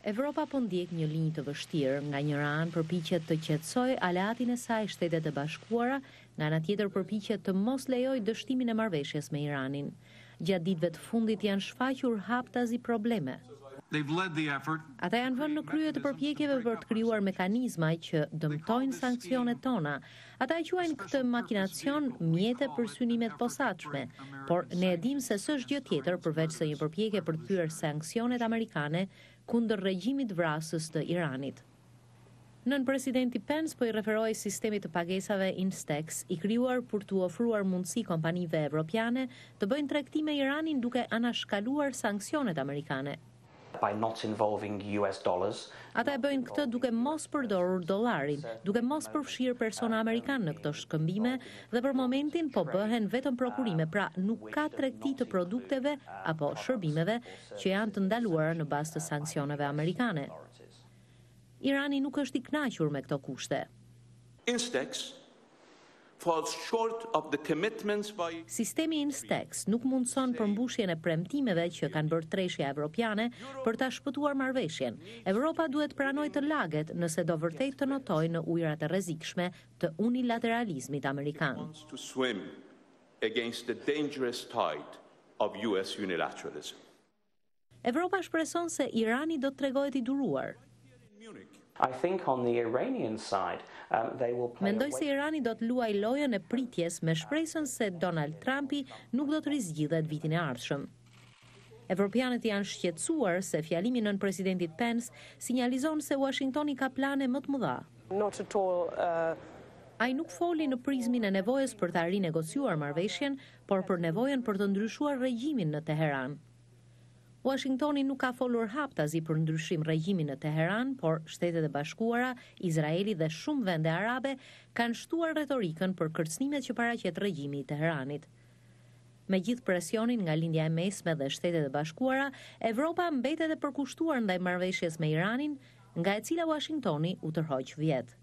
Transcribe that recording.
Evropa po ndjek një linjë të vështirë, nga njëra anë përpiqet të qetësoj aleatin e saj shtetet e bashkuara, nga nga tjetër përpiqet të mos lejoj dështimin e marveshjes me Iranin. Gjatë ditve të fundit janë shfaqur haptazi probleme. Ata janë vënë në kryet të përpjekjeve për të kryuar mekanizma që dëmtojnë sankcionet tona. Ata e quajnë këtë makinacion mjete për synimet posaçme, por ne edhim se së është gjë tjetër përveç se një përpjekje për të pyrë amerikane kundër regjimit vrasës të Iranit. Nën presidenti Pence po i referoi sistemit të pagesave Instex, i krijuar për të ofruar mundësi kompanive evropiane të bëjnë tregti me Iranin duke anashkaluar sanksionet amerikane by not involving US dollars. Ata e bëjnë këtë duke mos përdorur dollarin, duke mos përfshirë persona amerikan në këto shkëmbime dhe për momentin po bëhen vetëm prokurime, pra nuk ka tregti të produkteve apo shërbimeve që janë të ndaluara në bazë të sanksioneve amerikane. Irani nuk është i kënaqur me këto kushte falls short of the commitments by systemic instex nuk mundson përmbushjen e premtimeve që kanë bërë treshja evropiane për ta shpëtuar marrveshjen evropa duhet pranoj pranojë të laget nëse do vërtet të notojë në ujërat e rrezikshme të unilateralizmit amerikan evropa shpreson se irani do të tregohet i duruar I think on the Iranian side um they will play Mendoj se Irani do të luajë lojën e pritjes me shpresën se Donald Trumpi nuk do të rizgjidhet vitin e ardhshëm. Evropianët janë shqetësuar se fjalimi nën presidentit Pence sinjalizon se Washingtoni ka plane më të mëdha. Not at all uh A nuk foli në prizmin e nevojës për të arri negociuar marveshjen, por për nevojën për të ndryshuar regjimin në Teheran. Washingtoni nuk ka folur haptazi për ndryshim regjimin në Teheran, por shtetet e bashkuara, Izraeli dhe shumë vende arabe kanë shtuar retorikën për kërcnimet që paraqet regjimi i Teheranit. Me gjithë presionin nga lindja e mesme dhe shtetet e bashkuara, Evropa mbetet e përkushtuar ndaj marveshjes me Iranin, nga e cila Washingtoni u tërhoq vjetë.